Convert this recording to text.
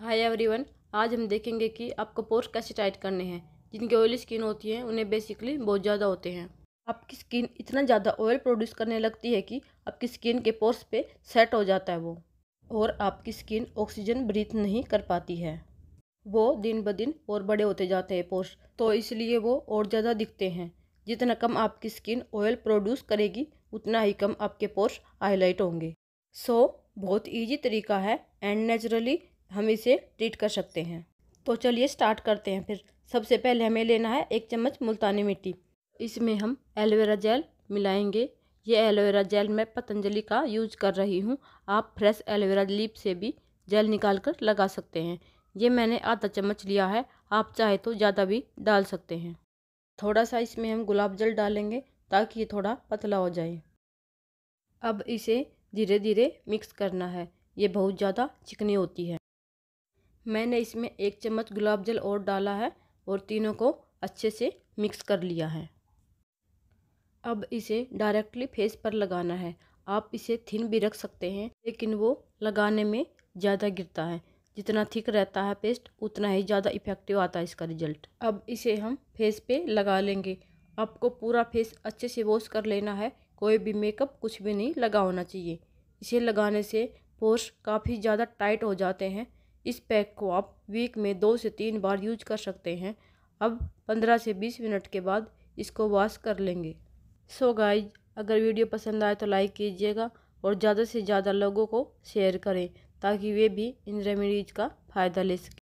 hi everyone आज हम देखेंगे कि आपको पोर्स कैसे टाइट करने हैं जिनकी ऑयली स्किन होती है उन्हें बेसिकली बहुत ज़्यादा होते हैं आपकी स्किन इतना ज़्यादा ऑयल प्रोड्यूस करने लगती है कि आपकी स्किन के पोर्स पे सेट हो जाता है वो और आपकी स्किन ऑक्सीजन ब्रीथ नहीं कर पाती है वो दिन ब दिन और बड़े होते जाते हैं पोर्स तो इसलिए वो और ज़्यादा दिखते हैं जितना कम आपकी स्किन ऑयल प्रोड्यूस करेगी उतना ही कम आपके पोर्स हाईलाइट होंगे सो so, बहुत ईजी तरीका है एंड नेचुरली हम इसे ट्रीट कर सकते हैं तो चलिए स्टार्ट करते हैं फिर सबसे पहले हमें लेना है एक चम्मच मुल्तानी मिट्टी इसमें हम एलोवेरा जेल मिलाएंगे ये एलोवेरा जेल मैं पतंजलि का यूज कर रही हूँ आप फ्रेश एलोवेरा लीप से भी जेल निकाल कर लगा सकते हैं ये मैंने आधा चम्मच लिया है आप चाहे तो ज़्यादा भी डाल सकते हैं थोड़ा सा इसमें हम गुलाब जल डालेंगे ताकि ये थोड़ा पतला हो जाए अब इसे धीरे धीरे मिक्स करना है ये बहुत ज़्यादा चिकनी होती है मैंने इसमें एक चम्मच गुलाब जल और डाला है और तीनों को अच्छे से मिक्स कर लिया है अब इसे डायरेक्टली फेस पर लगाना है आप इसे थिन भी रख सकते हैं लेकिन वो लगाने में ज़्यादा गिरता है जितना थिक रहता है पेस्ट उतना ही ज़्यादा इफ़ेक्टिव आता है इसका रिजल्ट अब इसे हम फेस पे लगा लेंगे आपको पूरा फेस अच्छे से वॉश कर लेना है कोई भी मेकअप कुछ भी नहीं लगा होना चाहिए इसे लगाने से पोर्स काफ़ी ज़्यादा टाइट हो जाते हैं इस पैक को आप वीक में दो से तीन बार यूज कर सकते हैं अब पंद्रह से बीस मिनट के बाद इसको वॉश कर लेंगे सो so गाइज अगर वीडियो पसंद आए तो लाइक कीजिएगा और ज़्यादा से ज़्यादा लोगों को शेयर करें ताकि वे भी इन रेमेडीज़ का फ़ायदा ले सकें